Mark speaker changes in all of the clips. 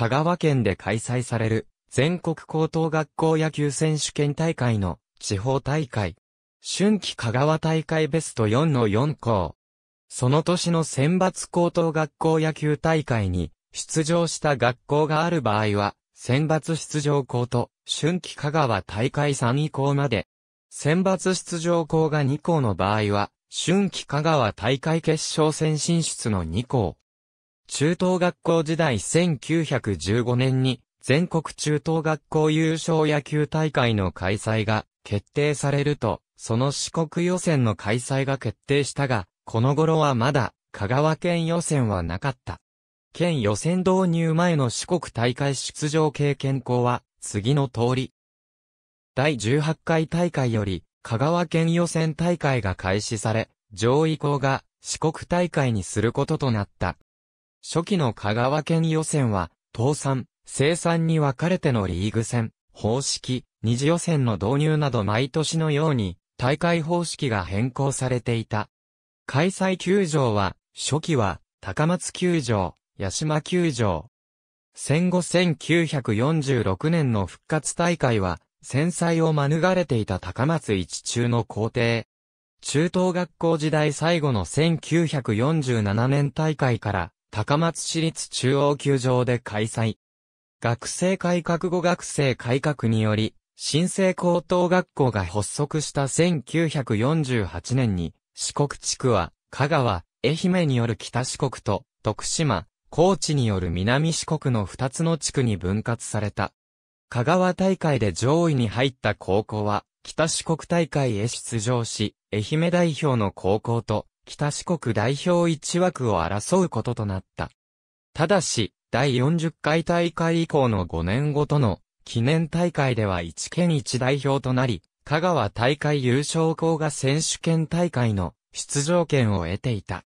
Speaker 1: 香川県で開催される、全国高等学校野球選手権大会の地方大会。春季香川大会ベスト4の4校。その年の選抜高等学校野球大会に出場した学校がある場合は、選抜出場校と春季香川大会3位校まで。選抜出場校が2校の場合は、春季香川大会決勝戦進出の2校。中等学校時代1915年に全国中等学校優勝野球大会の開催が決定されると、その四国予選の開催が決定したが、この頃はまだ香川県予選はなかった。県予選導入前の四国大会出場経験校は次の通り。第18回大会より香川県予選大会が開始され、上位校が四国大会にすることとなった。初期の香川県予選は、倒産、生産に分かれてのリーグ戦、方式、二次予選の導入など毎年のように、大会方式が変更されていた。開催球場は、初期は、高松球場、八島球場。戦後1946年の復活大会は、戦災を免れていた高松一中の校庭。中等学校時代最後の1947年大会から高松市立中央球場で開催。学生改革後学生改革により、新生高等学校が発足した1948年に、四国地区は、香川、愛媛による北四国と、徳島、高知による南四国の二つの地区に分割された。香川大会で上位に入った高校は、北四国大会へ出場し、愛媛代表の高校と、北四国代表1枠を争うこととなった。ただし、第40回大会以降の5年ごとの記念大会では1県1代表となり、香川大会優勝校が選手権大会の出場権を得ていた。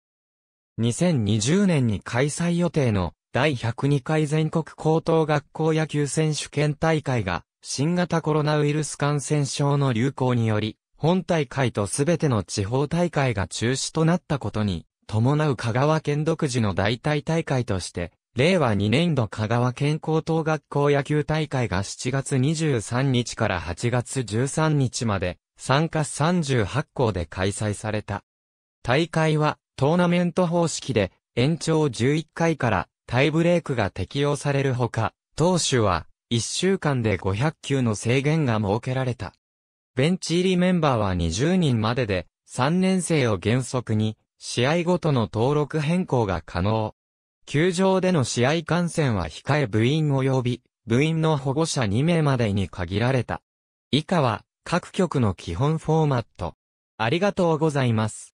Speaker 1: 2020年に開催予定の第102回全国高等学校野球選手権大会が新型コロナウイルス感染症の流行により本大会とすべての地方大会が中止となったことに、伴う香川県独自の代替大会として、令和2年度香川県高等学校野球大会が7月23日から8月13日まで、参加38校で開催された。大会は、トーナメント方式で、延長11回からタイブレークが適用されるほか、当手は、1週間で500球の制限が設けられた。ベンチ入りメンバーは20人までで、3年生を原則に、試合ごとの登録変更が可能。球場での試合観戦は控え部員及び、部員の保護者2名までに限られた。以下は、各局の基本フォーマット。ありがとうございます。